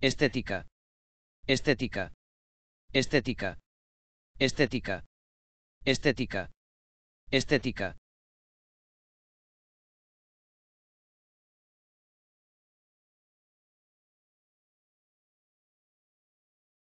Estética. Estética. Estética. Estética. Estética. Estética.